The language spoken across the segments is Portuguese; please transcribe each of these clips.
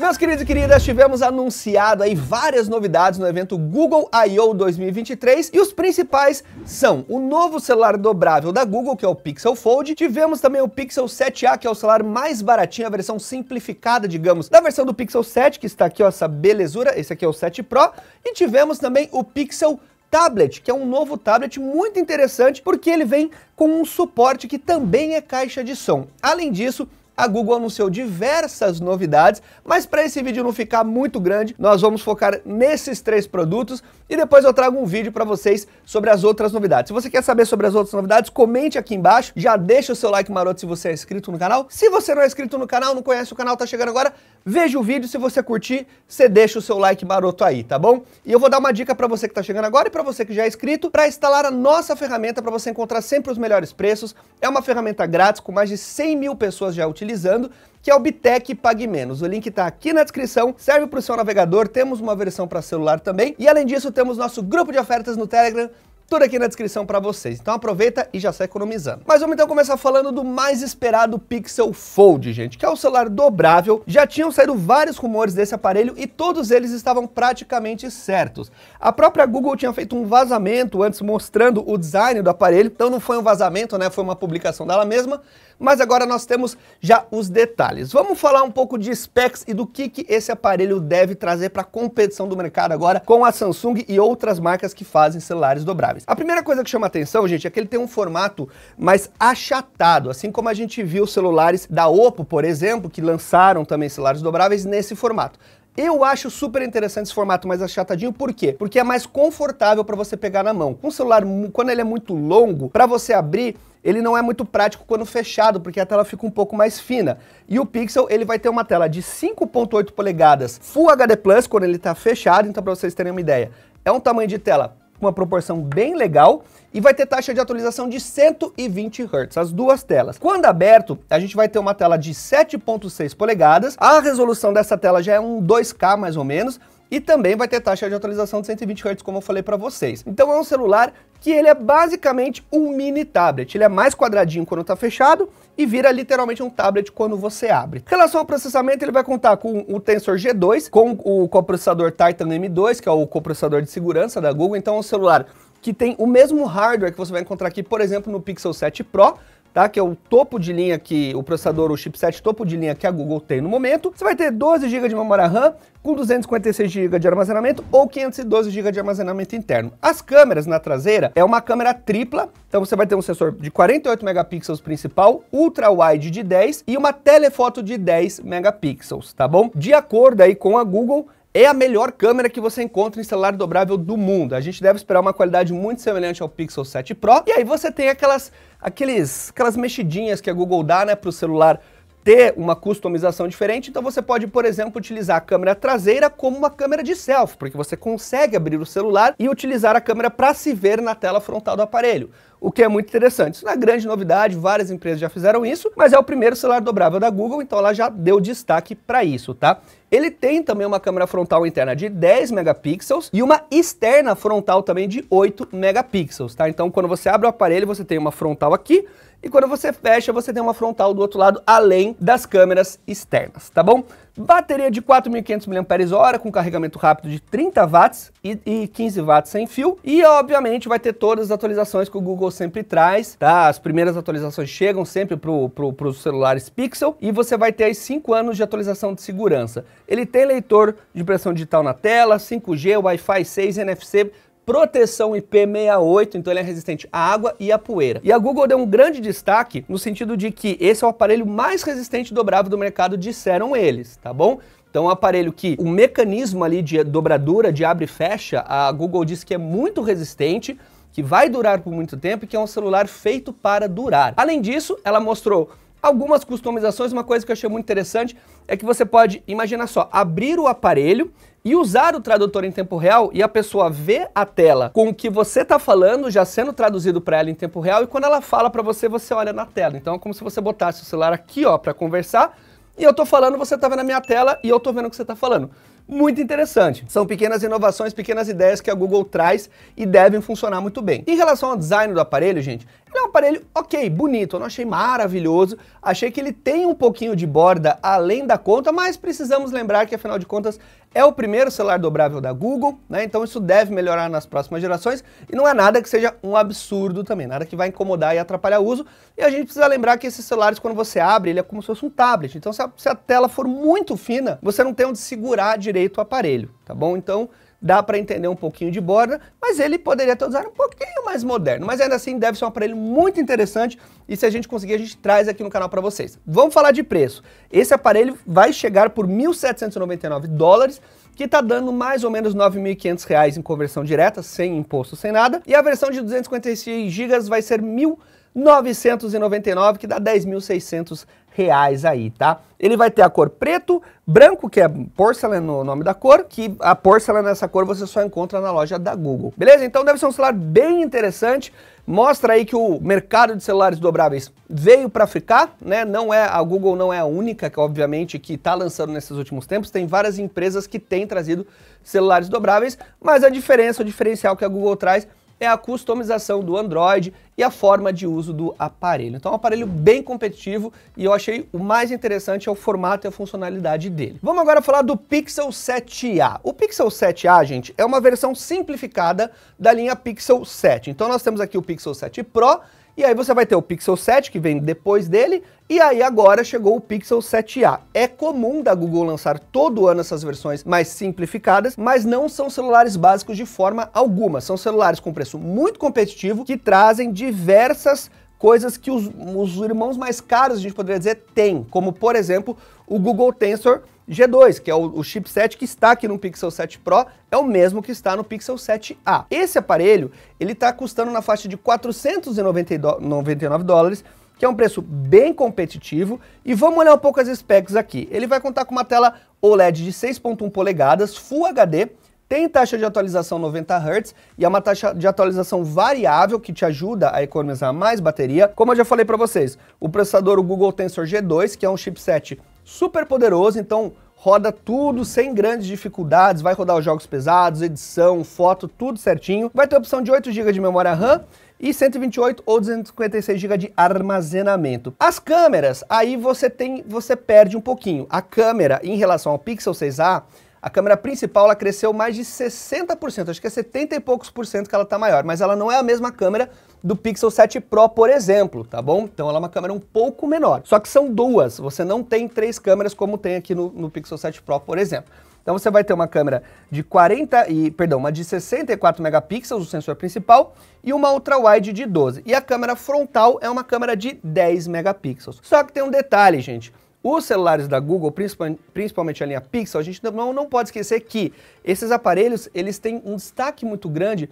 Meus queridos e queridas, tivemos anunciado aí várias novidades no evento Google I.O. 2023 e os principais são o novo celular dobrável da Google, que é o Pixel Fold, tivemos também o Pixel 7a, que é o celular mais baratinho, a versão simplificada, digamos, da versão do Pixel 7, que está aqui, ó, essa belezura, esse aqui é o 7 Pro, e tivemos também o Pixel tablet, que é um novo tablet muito interessante porque ele vem com um suporte que também é caixa de som. Além disso, a Google anunciou diversas novidades, mas para esse vídeo não ficar muito grande, nós vamos focar nesses três produtos e depois eu trago um vídeo para vocês sobre as outras novidades. Se você quer saber sobre as outras novidades, comente aqui embaixo, já deixa o seu like maroto se você é inscrito no canal. Se você não é inscrito no canal, não conhece o canal, tá chegando agora, Veja o vídeo, se você curtir, você deixa o seu like maroto aí, tá bom? E eu vou dar uma dica para você que está chegando agora e para você que já é inscrito, para instalar a nossa ferramenta para você encontrar sempre os melhores preços. É uma ferramenta grátis com mais de 100 mil pessoas já utilizando, que é o Bitec Pague Menos. O link está aqui na descrição, serve para o seu navegador, temos uma versão para celular também. E além disso, temos nosso grupo de ofertas no Telegram, tudo aqui na descrição para vocês. Então aproveita e já sai economizando. Mas vamos então começar falando do mais esperado Pixel Fold, gente, que é o celular dobrável. Já tinham saído vários rumores desse aparelho e todos eles estavam praticamente certos. A própria Google tinha feito um vazamento antes mostrando o design do aparelho, então não foi um vazamento, né? Foi uma publicação dela mesma. Mas agora nós temos já os detalhes. Vamos falar um pouco de specs e do que, que esse aparelho deve trazer para a competição do mercado agora com a Samsung e outras marcas que fazem celulares dobráveis. A primeira coisa que chama atenção, gente, é que ele tem um formato mais achatado, assim como a gente viu celulares da Oppo, por exemplo, que lançaram também celulares dobráveis nesse formato. Eu acho super interessante esse formato mais achatadinho, por quê? Porque é mais confortável para você pegar na mão. Um celular, quando ele é muito longo, para você abrir, ele não é muito prático quando fechado, porque a tela fica um pouco mais fina. E o Pixel, ele vai ter uma tela de 5.8 polegadas Full HD Plus quando ele está fechado, então para vocês terem uma ideia. É um tamanho de tela com uma proporção bem legal e vai ter taxa de atualização de 120 Hz, as duas telas. Quando aberto, a gente vai ter uma tela de 7.6 polegadas, a resolução dessa tela já é um 2K mais ou menos, e também vai ter taxa de atualização de 120 Hz, como eu falei para vocês. Então é um celular que ele é basicamente um mini tablet. Ele é mais quadradinho quando está fechado e vira literalmente um tablet quando você abre. Em relação ao processamento, ele vai contar com o Tensor G2, com o coprocessador Titan M2, que é o coprocessador de segurança da Google. Então é um celular que tem o mesmo hardware que você vai encontrar aqui, por exemplo, no Pixel 7 Pro, tá? Que é o topo de linha que o processador, o chipset topo de linha que a Google tem no momento. Você vai ter 12 GB de memória RAM com 256 GB de armazenamento ou 512 GB de armazenamento interno. As câmeras na traseira é uma câmera tripla, então você vai ter um sensor de 48 megapixels principal, ultra wide de 10 e uma telefoto de 10 megapixels, tá bom? De acordo aí com a Google, é a melhor câmera que você encontra em celular dobrável do mundo. A gente deve esperar uma qualidade muito semelhante ao Pixel 7 Pro. E aí você tem aquelas, aqueles, aquelas mexidinhas que a Google dá né, para o celular ter uma customização diferente, então você pode, por exemplo, utilizar a câmera traseira como uma câmera de selfie, porque você consegue abrir o celular e utilizar a câmera para se ver na tela frontal do aparelho, o que é muito interessante. Isso não é grande novidade, várias empresas já fizeram isso, mas é o primeiro celular dobrável da Google, então ela já deu destaque para isso, tá? Ele tem também uma câmera frontal interna de 10 megapixels e uma externa frontal também de 8 megapixels, tá? Então quando você abre o aparelho, você tem uma frontal aqui, e quando você fecha, você tem uma frontal do outro lado, além das câmeras externas, tá bom? Bateria de 4.500 mAh com carregamento rápido de 30 watts e, e 15 watts sem fio. E, obviamente, vai ter todas as atualizações que o Google sempre traz, tá? As primeiras atualizações chegam sempre pro, pro, celulares Pixel e você vai ter aí 5 anos de atualização de segurança. Ele tem leitor de pressão digital na tela, 5G, Wi-Fi 6, NFC, proteção IP68, então ele é resistente à água e à poeira. E a Google deu um grande destaque no sentido de que esse é o aparelho mais resistente dobrável do mercado, disseram eles, tá bom? Então, é um aparelho que o mecanismo ali de dobradura, de abre e fecha, a Google diz que é muito resistente, que vai durar por muito tempo e que é um celular feito para durar. Além disso, ela mostrou algumas customizações, uma coisa que eu achei muito interessante é que você pode, imagina só, abrir o aparelho e usar o tradutor em tempo real e a pessoa vê a tela com o que você está falando já sendo traduzido para ela em tempo real e quando ela fala para você, você olha na tela. Então é como se você botasse o celular aqui, ó, para conversar e eu tô falando, você tá vendo a minha tela e eu tô vendo o que você está falando. Muito interessante. São pequenas inovações, pequenas ideias que a Google traz e devem funcionar muito bem. Em relação ao design do aparelho, gente, ele é um aparelho ok, bonito, eu não achei maravilhoso, achei que ele tem um pouquinho de borda além da conta, mas precisamos lembrar que afinal de contas é o primeiro celular dobrável da Google, né? Então isso deve melhorar nas próximas gerações e não é nada que seja um absurdo também, nada que vai incomodar e atrapalhar o uso. E a gente precisa lembrar que esses celulares, quando você abre, ele é como se fosse um tablet. Então, se a, se a tela for muito fina, você não tem onde segurar direito o aparelho, tá bom? Então, dá para entender um pouquinho de borda, mas ele poderia ter usado um pouquinho mais moderno. Mas ainda assim deve ser um aparelho muito interessante e se a gente conseguir a gente traz aqui no canal para vocês. Vamos falar de preço. Esse aparelho vai chegar por 1.799 dólares, que está dando mais ou menos 9.500 reais em conversão direta, sem imposto, sem nada. E a versão de 256 GB vai ser 1.000 999, que dá 10.600 reais aí, tá? Ele vai ter a cor preto, branco, que é porcelain no nome da cor, que a porcelain nessa cor você só encontra na loja da Google. Beleza? Então deve ser um celular bem interessante, mostra aí que o mercado de celulares dobráveis veio para ficar, né? Não é a Google não é a única que obviamente que está lançando nesses últimos tempos. Tem várias empresas que têm trazido celulares dobráveis, mas a diferença, o diferencial que a Google traz é a customização do Android e a forma de uso do aparelho. Então é um aparelho bem competitivo e eu achei o mais interessante é o formato e a funcionalidade dele. Vamos agora falar do Pixel 7a. O Pixel 7a, gente, é uma versão simplificada da linha Pixel 7. Então nós temos aqui o Pixel 7 Pro e aí você vai ter o Pixel 7 que vem depois dele, e aí agora chegou o Pixel 7a. É comum da Google lançar todo ano essas versões mais simplificadas, mas não são celulares básicos de forma alguma. São celulares com preço muito competitivo que trazem diversas coisas que os, os irmãos mais caros, a gente poderia dizer, têm, como por exemplo o Google Tensor G2, que é o, o chipset que está aqui no Pixel 7 Pro, é o mesmo que está no Pixel 7a. Esse aparelho, ele está custando na faixa de 499 dólares, que é um preço bem competitivo. E vamos olhar um pouco as specs aqui. Ele vai contar com uma tela OLED de 6.1 polegadas, Full HD, tem taxa de atualização 90 Hz e é uma taxa de atualização variável que te ajuda a economizar mais bateria. Como eu já falei para vocês, o processador o Google Tensor G2, que é um chipset super poderoso, então roda tudo sem grandes dificuldades, vai rodar os jogos pesados, edição, foto, tudo certinho. Vai ter a opção de 8 GB de memória RAM e 128 ou 256 GB de armazenamento. As câmeras, aí você tem, você perde um pouquinho. A câmera em relação ao Pixel 6a, a câmera principal ela cresceu mais de 60%, acho que é 70 e poucos por cento que ela tá maior, mas ela não é a mesma câmera do Pixel 7 Pro, por exemplo, tá bom? Então ela é uma câmera um pouco menor. Só que são duas, você não tem três câmeras como tem aqui no, no Pixel 7 Pro, por exemplo. Então você vai ter uma câmera de 40 e, perdão, uma de 64 megapixels, o sensor principal, e uma ultra-wide de 12. E a câmera frontal é uma câmera de 10 megapixels. Só que tem um detalhe, gente. Os celulares da Google, principalmente a linha Pixel, a gente não, não pode esquecer que esses aparelhos, eles têm um destaque muito grande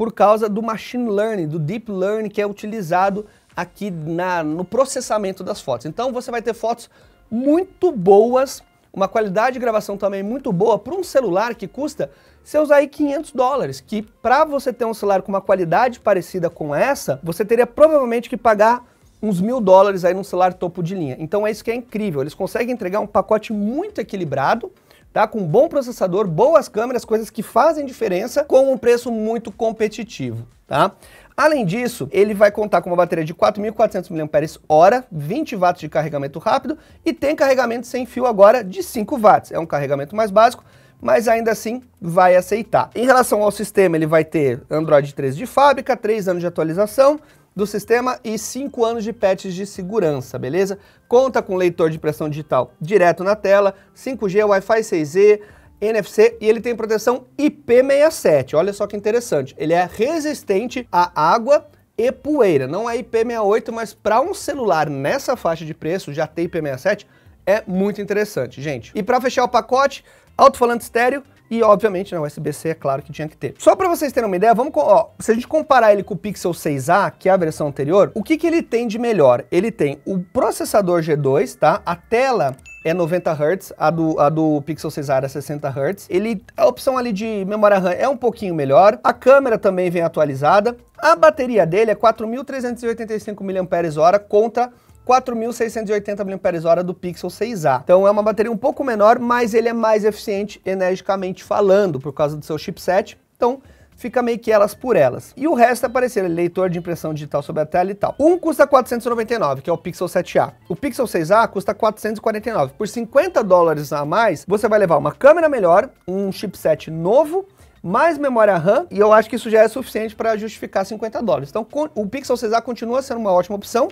por causa do machine learning, do deep learning que é utilizado aqui na, no processamento das fotos. Então você vai ter fotos muito boas, uma qualidade de gravação também muito boa para um celular que custa seus aí 500 dólares, que para você ter um celular com uma qualidade parecida com essa, você teria provavelmente que pagar uns mil dólares aí num celular topo de linha. Então é isso que é incrível. Eles conseguem entregar um pacote muito equilibrado tá? Com bom processador, boas câmeras, coisas que fazem diferença com um preço muito competitivo, tá? Além disso, ele vai contar com uma bateria de 4.400 mAh, 20 watts de carregamento rápido e tem carregamento sem fio agora de 5 watts. É um carregamento mais básico, mas ainda assim vai aceitar. Em relação ao sistema, ele vai ter Android 3 de fábrica, 3 anos de atualização, do sistema e 5 anos de patches de segurança, beleza? Conta com leitor de pressão digital direto na tela, 5G, Wi-Fi 6E, NFC e ele tem proteção IP67. Olha só que interessante, ele é resistente à água e poeira. Não é IP68, mas para um celular nessa faixa de preço já ter IP67 é muito interessante, gente. E para fechar o pacote, alto-falante estéreo, e, obviamente, né, o USB-C é claro que tinha que ter. Só para vocês terem uma ideia, vamos ó, se a gente comparar ele com o Pixel 6a, que é a versão anterior, o que, que ele tem de melhor? Ele tem o processador G2, tá? A tela é 90 Hz, a do, a do Pixel 6 era é 60 Hz. Ele, a opção ali de memória RAM é um pouquinho melhor. A câmera também vem atualizada. A bateria dele é 4.385 mAh contra 4.680 mAh do Pixel 6a. Então é uma bateria um pouco menor, mas ele é mais eficiente energicamente falando, por causa do seu chipset. Então fica meio que elas por elas. E o resto é parecido, é leitor de impressão digital sobre a tela e tal. Um custa 499, que é o Pixel 7a. O Pixel 6a custa 449. Por 50 dólares a mais, você vai levar uma câmera melhor, um chipset novo, mais memória RAM, e eu acho que isso já é suficiente para justificar 50 dólares. Então o Pixel 6a continua sendo uma ótima opção,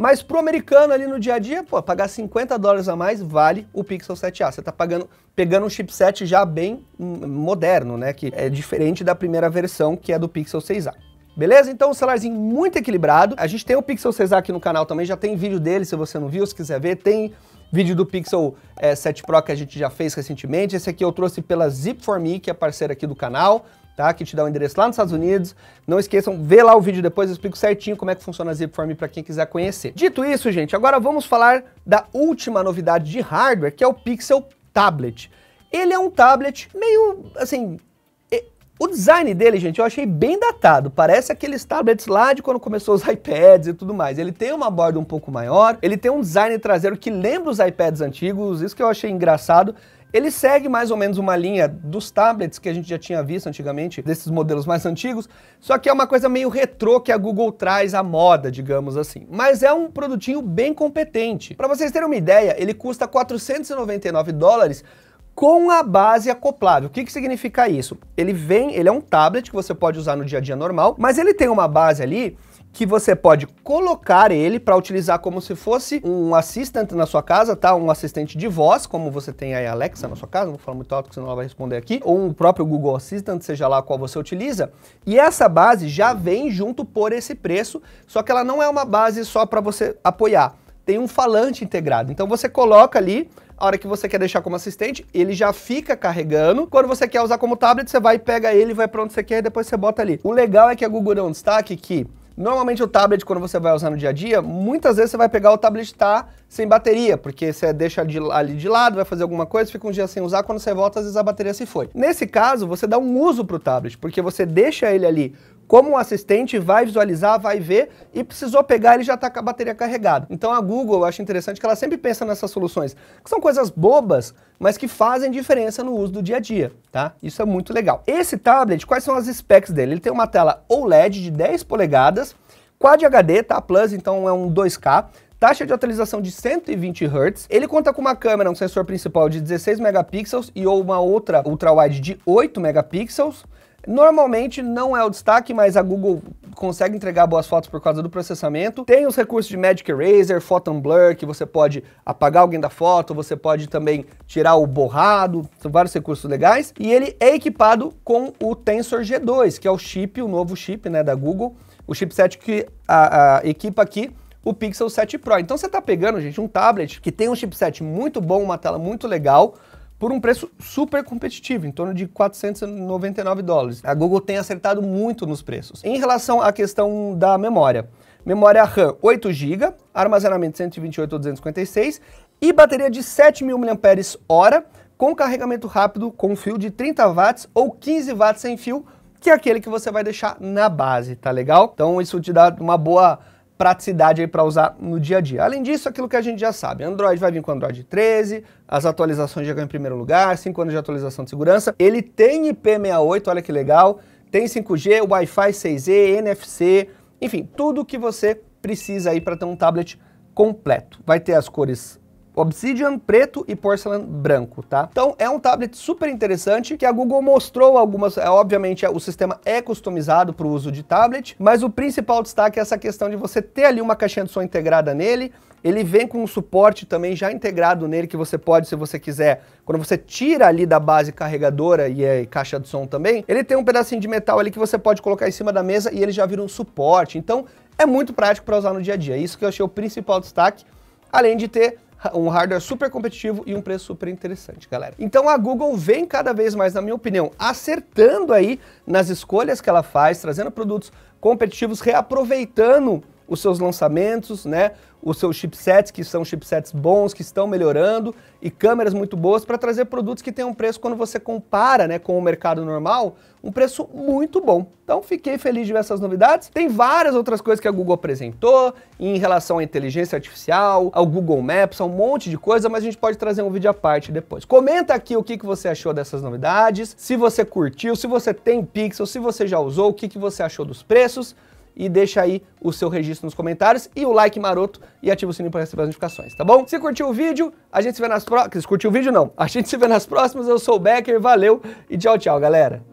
mas pro americano ali no dia a dia, pô, pagar 50 dólares a mais vale o Pixel 7a. Você tá pagando, pegando um chipset já bem hum, moderno, né? Que é diferente da primeira versão, que é do Pixel 6a. Beleza? Então, um celularzinho muito equilibrado. A gente tem o Pixel 6a aqui no canal também, já tem vídeo dele, se você não viu, se quiser ver. Tem vídeo do Pixel é, eh, 7 Pro que a gente já fez recentemente. Esse aqui eu trouxe pela Zip4Me, que é parceira aqui do canal tá? Que te dá o um endereço lá nos Estados Unidos. Não esqueçam, vê lá o vídeo depois, eu explico certinho como é que funciona a Zipform para quem quiser conhecer. Dito isso, gente, agora vamos falar da última novidade de hardware, que é o Pixel Tablet. Ele é um tablet meio, assim, o design dele, gente, eu achei bem datado. Parece aqueles tablets lá de quando começou os iPads e tudo mais. Ele tem uma borda um pouco maior, ele tem um design traseiro que lembra os iPads antigos, isso que eu achei engraçado. Ele segue mais ou menos uma linha dos tablets que a gente já tinha visto antigamente, desses modelos mais antigos, só que é uma coisa meio retrô que a Google traz à moda, digamos assim. Mas é um produtinho bem competente. Para vocês terem uma ideia, ele custa 499 dólares com a base acoplada. O que, que significa isso? Ele vem, ele é um tablet que você pode usar no dia a dia normal, mas ele tem uma base ali que você pode colocar ele para utilizar como se fosse um assistente na sua casa, tá? Um assistente de voz, como você tem aí a Alexa na sua casa, não vou falar muito alto que senão ela vai responder aqui, ou um próprio Google Assistant, seja lá qual você utiliza. E essa base já vem junto por esse preço, só que ela não é uma base só para você apoiar. Tem um falante integrado. Então você coloca ali a hora que você quer deixar como assistente, ele já fica carregando. Quando você quer usar como tablet, você vai, pega ele, vai pra onde você quer e depois você bota ali. O legal é que a Google deu um destaque que Normalmente o tablet, quando você vai usar no dia a dia, muitas vezes você vai pegar o tablet tá sem bateria, porque você deixa de, ali de lado, vai fazer alguma coisa, fica um dia sem usar, quando você volta, às vezes a bateria se foi. Nesse caso, você dá um uso pro tablet, porque você deixa ele ali como o assistente vai visualizar, vai ver e precisou pegar, ele já está com a bateria carregada. Então a Google, eu acho interessante que ela sempre pensa nessas soluções, que são coisas bobas, mas que fazem diferença no uso do dia a dia, tá? Isso é muito legal. Esse tablet, quais são as specs dele? Ele tem uma tela OLED de 10 polegadas, Quad HD, tá? Plus, então é um 2K. Taxa de atualização de 120 Hz. Ele conta com uma câmera, um sensor principal de 16 megapixels e uma outra ultra-wide de 8 megapixels. Normalmente não é o destaque, mas a Google consegue entregar boas fotos por causa do processamento. Tem os recursos de Magic Eraser, Photon Blur, que você pode apagar alguém da foto, você pode também tirar o borrado, são vários recursos legais. E ele é equipado com o Tensor G2, que é o chip, o novo chip né, da Google, o chipset que a, a equipa aqui o Pixel 7 Pro. Então você está pegando, gente, um tablet que tem um chipset muito bom, uma tela muito legal, por um preço super competitivo, em torno de 499 dólares. A Google tem acertado muito nos preços. Em relação à questão da memória, memória RAM 8 GB, armazenamento 128 ou 256 e bateria de 7.000 mAh com carregamento rápido com fio de 30 watts ou 15 watts sem fio, que é aquele que você vai deixar na base, tá legal? Então isso te dá uma boa praticidade aí para usar no dia a dia. Além disso, aquilo que a gente já sabe, Android vai vir com Android 13, as atualizações já ganham em primeiro lugar, 5 anos de atualização de segurança. Ele tem IP68, olha que legal, tem 5G, Wi-Fi 6E, NFC, enfim, tudo que você precisa aí para ter um tablet completo. Vai ter as cores Obsidian preto e Porcelain branco, tá? Então é um tablet super interessante que a Google mostrou algumas, é, obviamente é, o sistema é customizado para o uso de tablet, mas o principal destaque é essa questão de você ter ali uma caixinha de som integrada nele, ele vem com um suporte também já integrado nele que você pode, se você quiser, quando você tira ali da base carregadora e é, caixa de som também, ele tem um pedacinho de metal ali que você pode colocar em cima da mesa e ele já vira um suporte. Então é muito prático para usar no dia a dia. É isso que eu achei o principal destaque, além de ter um hardware super competitivo e um preço super interessante, galera. Então a Google vem cada vez mais, na minha opinião, acertando aí nas escolhas que ela faz, trazendo produtos competitivos, reaproveitando os seus lançamentos, né? Os seus chipsets, que são chipsets bons, que estão melhorando, e câmeras muito boas para trazer produtos que têm um preço, quando você compara né, com o mercado normal, um preço muito bom. Então fiquei feliz de ver essas novidades. Tem várias outras coisas que a Google apresentou em relação à inteligência artificial, ao Google Maps, a um monte de coisa, mas a gente pode trazer um vídeo à parte depois. Comenta aqui o que, que você achou dessas novidades, se você curtiu, se você tem Pixel, se você já usou, o que, que você achou dos preços e deixa aí o seu registro nos comentários e o like maroto e ativa o sininho para receber as notificações, tá bom? Se curtiu o vídeo, a gente se vê nas próximas. curtiu o vídeo, não. A gente se vê nas próximas. Eu sou o Becker, valeu e tchau, tchau, galera.